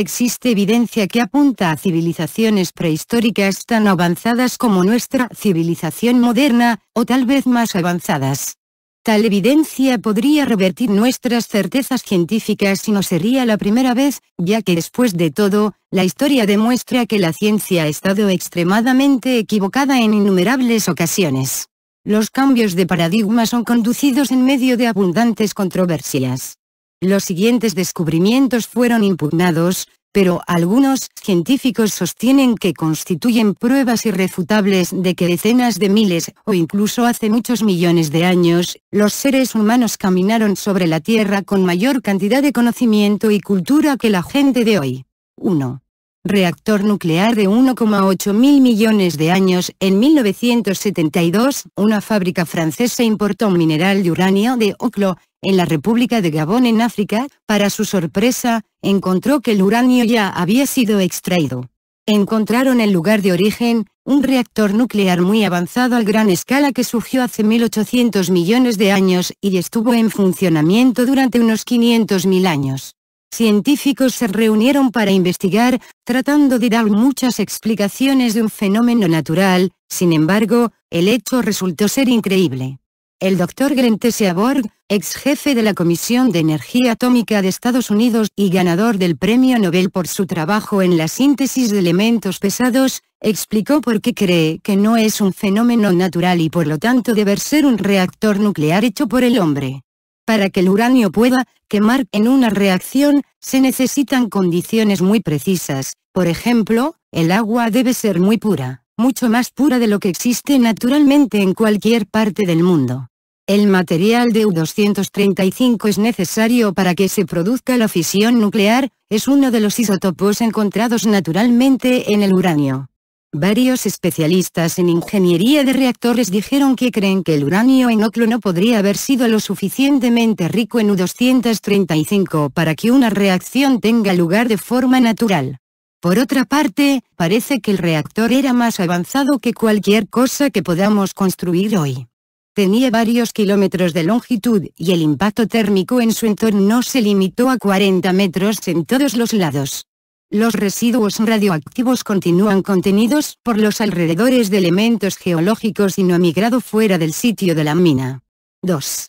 existe evidencia que apunta a civilizaciones prehistóricas tan avanzadas como nuestra civilización moderna, o tal vez más avanzadas. Tal evidencia podría revertir nuestras certezas científicas y no sería la primera vez, ya que después de todo, la historia demuestra que la ciencia ha estado extremadamente equivocada en innumerables ocasiones. Los cambios de paradigma son conducidos en medio de abundantes controversias. Los siguientes descubrimientos fueron impugnados, pero algunos científicos sostienen que constituyen pruebas irrefutables de que decenas de miles o incluso hace muchos millones de años, los seres humanos caminaron sobre la Tierra con mayor cantidad de conocimiento y cultura que la gente de hoy. 1. Reactor nuclear de 1,8 mil millones de años. En 1972, una fábrica francesa importó un mineral de uranio de Oclo, en la República de Gabón en África, para su sorpresa, encontró que el uranio ya había sido extraído. Encontraron el lugar de origen, un reactor nuclear muy avanzado a gran escala que surgió hace 1800 millones de años y estuvo en funcionamiento durante unos 500.000 años. Científicos se reunieron para investigar, tratando de dar muchas explicaciones de un fenómeno natural, sin embargo, el hecho resultó ser increíble. El doctor Grentesia Borg, ex jefe de la Comisión de Energía Atómica de Estados Unidos y ganador del Premio Nobel por su trabajo en la síntesis de elementos pesados, explicó por qué cree que no es un fenómeno natural y por lo tanto debe ser un reactor nuclear hecho por el hombre. Para que el uranio pueda quemar en una reacción, se necesitan condiciones muy precisas, por ejemplo, el agua debe ser muy pura mucho más pura de lo que existe naturalmente en cualquier parte del mundo. El material de U-235 es necesario para que se produzca la fisión nuclear, es uno de los isótopos encontrados naturalmente en el uranio. Varios especialistas en ingeniería de reactores dijeron que creen que el uranio en Oclo no podría haber sido lo suficientemente rico en U-235 para que una reacción tenga lugar de forma natural. Por otra parte, parece que el reactor era más avanzado que cualquier cosa que podamos construir hoy. Tenía varios kilómetros de longitud y el impacto térmico en su entorno se limitó a 40 metros en todos los lados. Los residuos radioactivos continúan contenidos por los alrededores de elementos geológicos y no ha migrado fuera del sitio de la mina. 2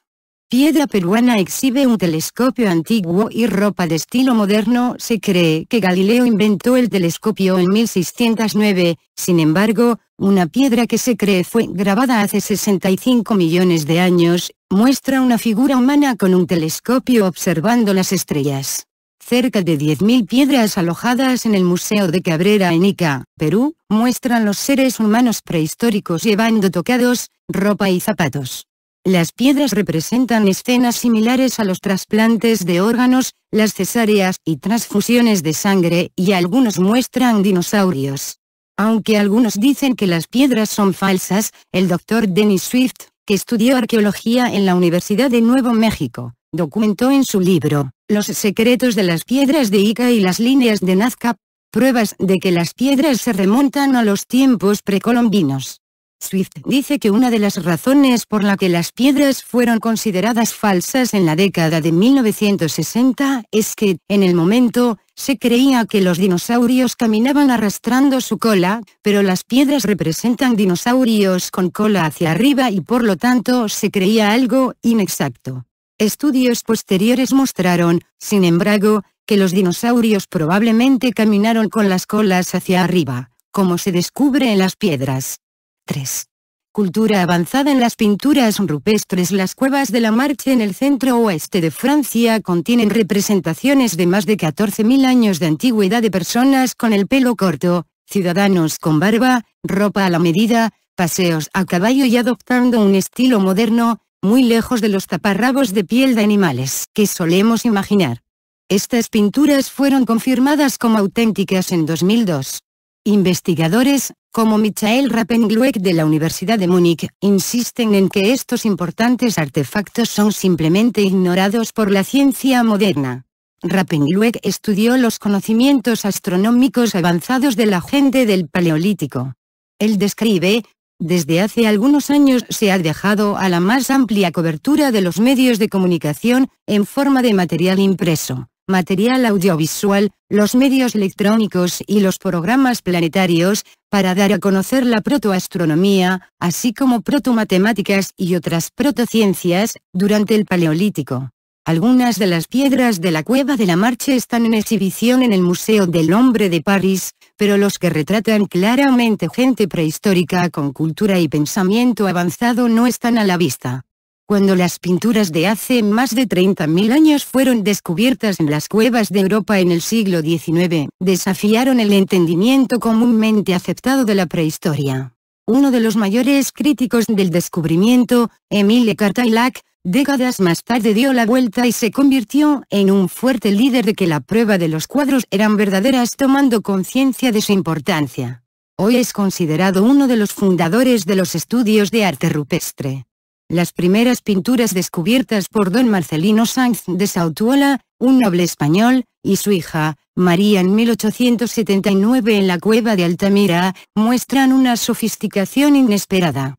piedra peruana exhibe un telescopio antiguo y ropa de estilo moderno. Se cree que Galileo inventó el telescopio en 1609, sin embargo, una piedra que se cree fue grabada hace 65 millones de años, muestra una figura humana con un telescopio observando las estrellas. Cerca de 10.000 piedras alojadas en el Museo de Cabrera en Ica, Perú, muestran los seres humanos prehistóricos llevando tocados, ropa y zapatos. Las piedras representan escenas similares a los trasplantes de órganos, las cesáreas y transfusiones de sangre y algunos muestran dinosaurios. Aunque algunos dicen que las piedras son falsas, el doctor Dennis Swift, que estudió arqueología en la Universidad de Nuevo México, documentó en su libro, Los secretos de las piedras de Ica y las líneas de Nazca, pruebas de que las piedras se remontan a los tiempos precolombinos. Swift dice que una de las razones por la que las piedras fueron consideradas falsas en la década de 1960 es que, en el momento, se creía que los dinosaurios caminaban arrastrando su cola, pero las piedras representan dinosaurios con cola hacia arriba y por lo tanto se creía algo inexacto. Estudios posteriores mostraron, sin embargo, que los dinosaurios probablemente caminaron con las colas hacia arriba, como se descubre en las piedras. 3. Cultura avanzada en las pinturas rupestres Las cuevas de la Marche en el centro oeste de Francia contienen representaciones de más de 14.000 años de antigüedad de personas con el pelo corto, ciudadanos con barba, ropa a la medida, paseos a caballo y adoptando un estilo moderno, muy lejos de los taparrabos de piel de animales que solemos imaginar. Estas pinturas fueron confirmadas como auténticas en 2002. Investigadores, como Michael Rappenglueck de la Universidad de Múnich, insisten en que estos importantes artefactos son simplemente ignorados por la ciencia moderna. Rappenglueck estudió los conocimientos astronómicos avanzados de la gente del Paleolítico. Él describe, desde hace algunos años se ha dejado a la más amplia cobertura de los medios de comunicación, en forma de material impreso material audiovisual, los medios electrónicos y los programas planetarios, para dar a conocer la protoastronomía, así como protomatemáticas y otras protociencias, durante el Paleolítico. Algunas de las piedras de la Cueva de la Marche están en exhibición en el Museo del Hombre de París, pero los que retratan claramente gente prehistórica con cultura y pensamiento avanzado no están a la vista cuando las pinturas de hace más de 30.000 años fueron descubiertas en las cuevas de Europa en el siglo XIX, desafiaron el entendimiento comúnmente aceptado de la prehistoria. Uno de los mayores críticos del descubrimiento, Emile Cartailac, décadas más tarde dio la vuelta y se convirtió en un fuerte líder de que la prueba de los cuadros eran verdaderas tomando conciencia de su importancia. Hoy es considerado uno de los fundadores de los estudios de arte rupestre. Las primeras pinturas descubiertas por don Marcelino Sanz de Sautuola, un noble español, y su hija, María en 1879 en la cueva de Altamira, muestran una sofisticación inesperada.